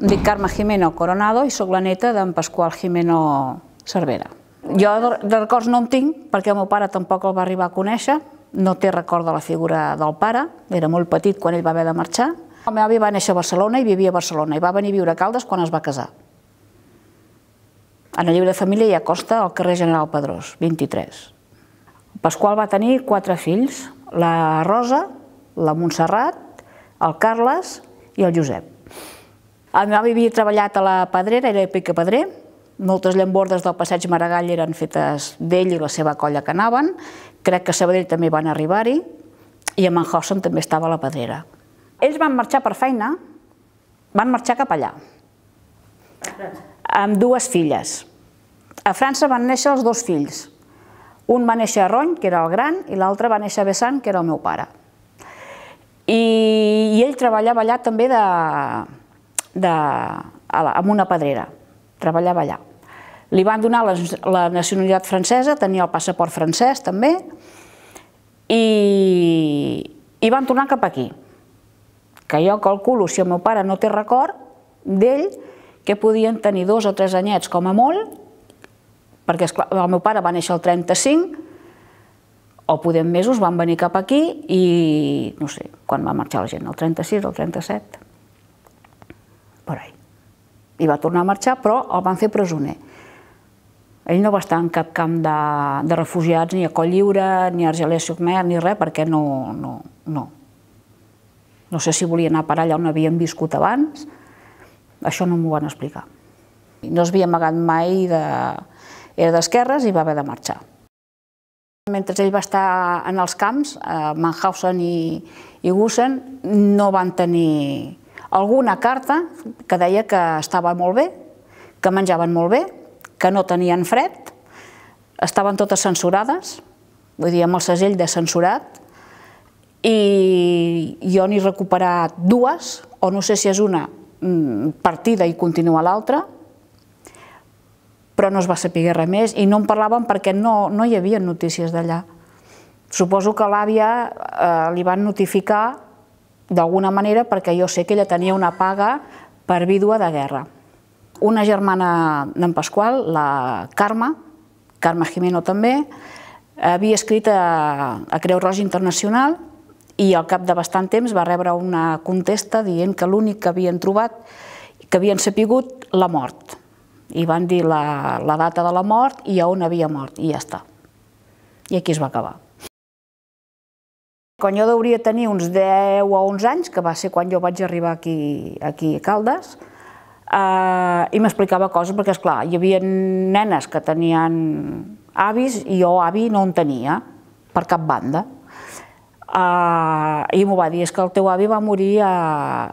Em dic Carme Jimeno Coronado i sóc la neta d'en Pasqual Jimeno Cervera. Jo de records no en tinc perquè el meu pare tampoc el va arribar a conèixer, no té record de la figura del pare, era molt petit quan ell va haver de marxar. El meu avi va néixer a Barcelona i vivia a Barcelona i va venir a viure a Caldes quan es va casar. En el llibre de família hi ha Costa, al carrer General Pedrós, 23. Pasqual va tenir quatre fills, la Rosa, la Montserrat, el Carles i el Josep. El meu avi havia treballat a la pedrera, era Pedrer. moltes llambordes del passeig Maragall eren fetes d'ell i la seva colla que anaven, crec que a Sabadell també van arribar-hi, i a Manhausen també estava a la pedrera. Ells van marxar per feina, van marxar cap allà, amb dues filles. A França van néixer els dos fills. Un va néixer a Rony, que era el gran, i l'altre va néixer a Bessant, que era el meu pare. I, i ell treballava allà també de, de, a la, amb una pedrera, treballava allà. Li van donar la, la nacionalitat francesa, tenia el passaport francès també, i, i van tornar cap aquí. Que jo calculo, si el meu pare no té record d'ell, que podien tenir dos o tres anyets com a molt, perquè esclar, el meu pare va néixer el 35, o podem mesos van venir cap aquí i no sé quan va marxar la gent, el 36, el 37 per ell. I va tornar a marxar, però el van fer presoner. Ell no va estar en cap camp de, de refugiats, ni a Coll Lliure, ni a Argelès Sucmer, ni res, perquè no, no, no. No sé si volia anar per allà on havien viscut abans, això no m'ho van explicar. No es havia amagat mai, de... era d'esquerres i va haver de marxar. Mentre ell va estar en els camps, a eh, Manhausen i, i Gusen, no van tenir alguna carta que deia que estava molt bé, que menjaven molt bé, que no tenien fred, estaven totes censurades, vull dir, amb el segell de censurat, i jo n'he recuperat dues, o no sé si és una mm, partida i continua l'altra, però no es va saber res més i no en parlaven perquè no, no hi havia notícies d'allà. Suposo que l'àvia eh, li van notificar d'alguna manera perquè jo sé que ella tenia una paga per vídua de guerra. Una germana d'en Pasqual, la Carme, Carme Jimeno també, havia escrit a, a Creu Roja Internacional i al cap de bastant temps va rebre una contesta dient que l'únic que havien trobat, que havien sapigut, la mort. I van dir la, la data de la mort i a on havia mort, i ja està. I aquí es va acabar. Quan jo deuria tenir uns 10 o 11 anys, que va ser quan jo vaig arribar aquí, aquí a Caldes, eh, i m'explicava coses, perquè, és clar, hi havia nenes que tenien avis i jo avi no en tenia, per cap banda. Eh, I m'ho va dir, és que el teu avi va morir, a...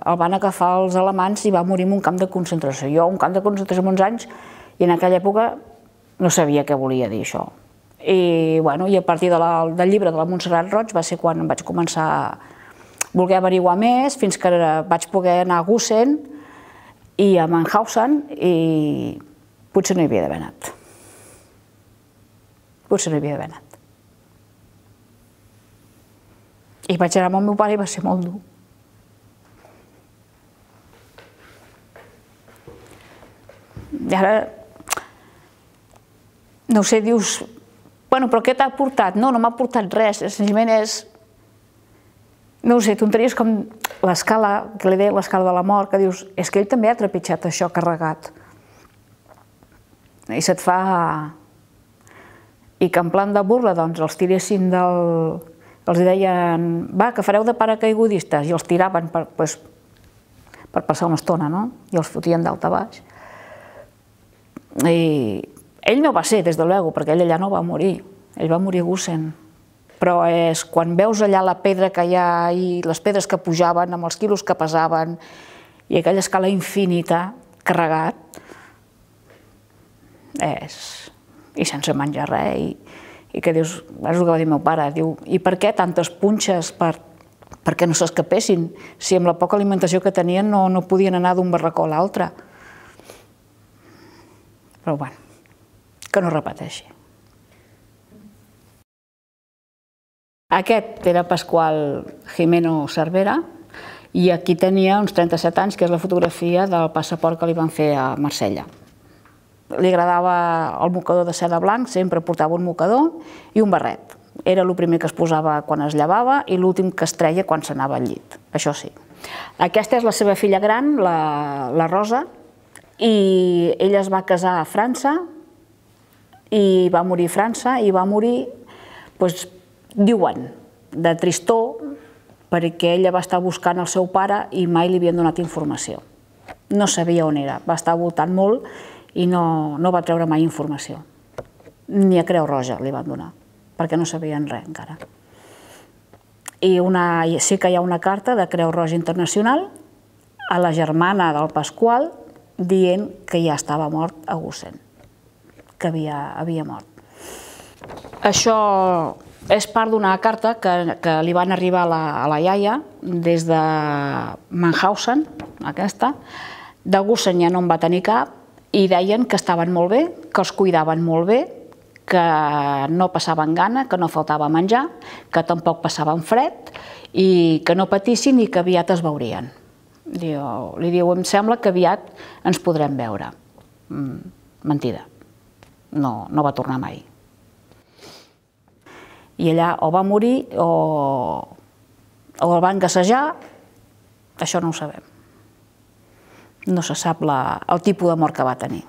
el van agafar els alemans i va morir en un camp de concentració. Jo, un camp de concentració amb uns anys, i en aquella època no sabia què volia dir això. I, bueno, i a partir de la, del llibre de la Montserrat Roig va ser quan vaig començar a voler averiguar més, fins que vaig poder anar a Gussen i a Manhausen i potser no hi havia d'haver anat. Potser no hi havia d'haver anat. I vaig anar amb el meu pare i va ser molt dur. I ara, no ho sé, dius, bueno, però què t'ha portat? No, no m'ha portat res, senzillament és, no ho sé, tonteries com l'escala, que li deia l'escala de la mort, que dius, és que ell també ha trepitjat això carregat. I se't fa... I que en plan de burla, doncs, els tiressin del... Els deien, va, que fareu de paracaigudistes, i els tiraven per, pues, per passar una estona, no? I els fotien d'alta baix. I ell no va ser, des de l'ego, perquè ell allà no va morir. Ell va morir a Gusen. Però és quan veus allà la pedra que hi ha i les pedres que pujaven, amb els quilos que pesaven, i aquella escala infinita, carregat, és... i sense menjar res, i, i que dius, és el que va dir meu pare, diu, i per què tantes punxes per, perquè no s'escapessin, si amb la poca alimentació que tenien no, no podien anar d'un barracó a l'altre. Però bueno, que no repeteixi. Aquest era Pasqual Jimeno Cervera i aquí tenia uns 37 anys, que és la fotografia del passaport que li van fer a Marsella. Li agradava el mocador de seda blanc, sempre portava un mocador i un barret. Era el primer que es posava quan es llevava i l'últim que es treia quan s'anava al llit, això sí. Aquesta és la seva filla gran, la, la Rosa, i ella es va casar a França i va morir a França i va morir, doncs, diuen, de tristor, perquè ella va estar buscant el seu pare i mai li havien donat informació. No sabia on era, va estar voltant molt i no, no va treure mai informació. Ni a Creu Roja li van donar, perquè no sabien res encara. I una, sí que hi ha una carta de Creu Roja Internacional a la germana del Pasqual dient que ja estava mort a Gossent que havia, havia mort. Això és part d'una carta que, que li van arribar a la, a la iaia des de Manhausen, aquesta. De Gussen ja no en va tenir cap i deien que estaven molt bé, que els cuidaven molt bé, que no passaven gana, que no faltava menjar, que tampoc passaven fred i que no patissin i que aviat es veurien. Diu, li diu, em sembla que aviat ens podrem veure. Mm, mentida no, no va tornar mai. I allà o va morir o, o el van gassejar, això no ho sabem. No se sap la, el tipus de mort que va tenir.